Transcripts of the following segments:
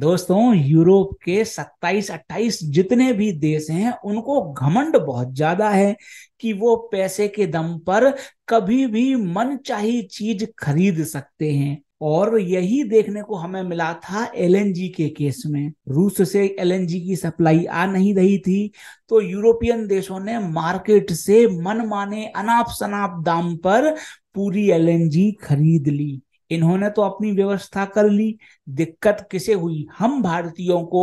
दोस्तों यूरोप के 27-28 जितने भी देश हैं उनको घमंड बहुत ज्यादा है कि वो पैसे के दम पर कभी भी मनचाही चीज खरीद सकते हैं और यही देखने को हमें मिला था एलएनजी के केस में रूस से एलएनजी की सप्लाई आ नहीं रही थी तो यूरोपियन देशों ने मार्केट से मनमाने अनाप शनाप दाम पर पूरी एलएनजी खरीद ली इन्होंने तो अपनी व्यवस्था कर ली दिक्कत किसे हुई हम भारतीयों को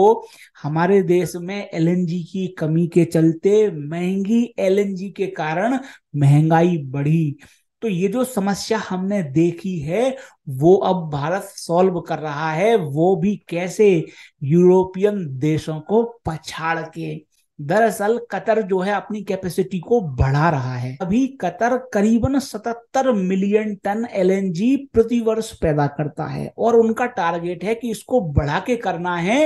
हमारे देश में एलएनजी की कमी के चलते महंगी एलएनजी के कारण महंगाई बढ़ी तो ये जो समस्या हमने देखी है वो अब भारत सॉल्व कर रहा है वो भी कैसे यूरोपियन देशों को पछाड़ के दरअसल कतर जो है अपनी कैपेसिटी को बढ़ा रहा है अभी कतर करीबन 77 मिलियन टन एलएनजी प्रति वर्ष पैदा करता है और उनका टारगेट है कि इसको बढ़ा के करना है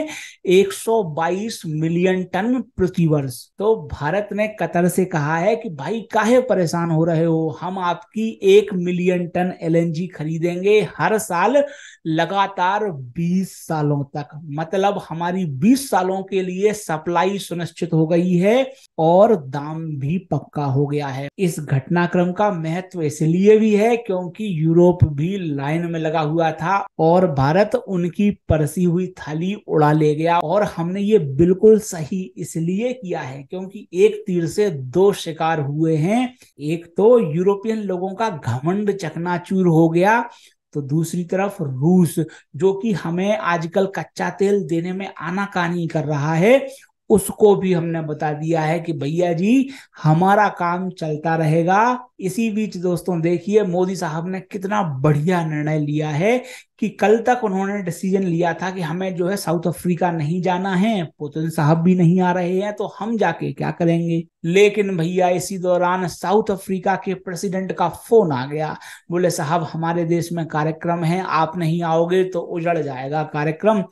122 मिलियन टन प्रति वर्ष तो भारत ने कतर से कहा है कि भाई काहे परेशान हो रहे हो हम आपकी एक मिलियन टन एलएनजी खरीदेंगे हर साल लगातार बीस सालों तक मतलब हमारी बीस सालों के लिए सप्लाई सुनिश्चित हो गई है और दाम भी पक्का हो गया है इस घटनाक्रम का महत्व इसलिए भी है क्योंकि यूरोप भी लाइन में लगा हुआ था और भारत उनकी परसी हुई थाली उड़ा ले गया और हमने ये बिल्कुल सही इसलिए किया है क्योंकि एक तीर से दो शिकार हुए हैं एक तो यूरोपियन लोगों का घमंड चकनाचूर हो गया तो दूसरी तरफ रूस जो कि हमें आजकल कच्चा तेल देने में आनाकानी कर रहा है उसको भी हमने बता दिया है कि भैया जी हमारा काम चलता रहेगा इसी बीच दोस्तों देखिए मोदी साहब ने कितना बढ़िया निर्णय लिया है कि कल तक उन्होंने डिसीजन लिया था कि हमें जो है साउथ अफ्रीका नहीं जाना है पुतिन साहब भी नहीं आ रहे हैं तो हम जाके क्या करेंगे लेकिन भैया इसी दौरान साउथ अफ्रीका के प्रेसिडेंट का फोन आ गया बोले साहब हमारे देश में कार्यक्रम है आप नहीं आओगे तो उजड़ जाएगा कार्यक्रम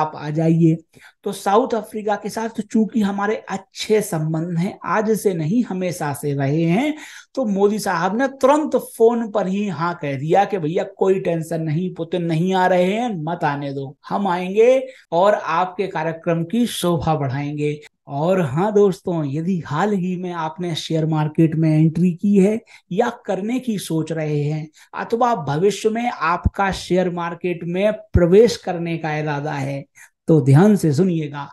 आप आ जाइए तो साउथ अफ्रीका के साथ चूंकि हमारे अच्छे संबंध हैं आज से नहीं हमेशा से रहे हैं तो मोदी साहब ने तुरंत फोन पर ही हाँ कह दिया कि भैया कोई टेंशन नहीं पुतिन नहीं आ रहे हैं मत आने दो हम आएंगे और आपके कार्यक्रम की शोभा बढ़ाएंगे और हाँ दोस्तों यदि हाल ही में आपने शेयर मार्केट में एंट्री की है या करने की सोच रहे हैं अथवा भविष्य में आपका शेयर मार्केट में प्रवेश करने का इरादा है तो ध्यान से सुनिएगा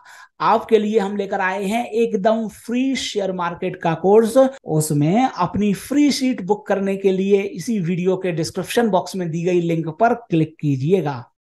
आपके लिए हम लेकर आए हैं एकदम फ्री शेयर मार्केट का कोर्स उसमें अपनी फ्री सीट बुक करने के लिए इसी वीडियो के डिस्क्रिप्शन बॉक्स में दी गई लिंक पर क्लिक कीजिएगा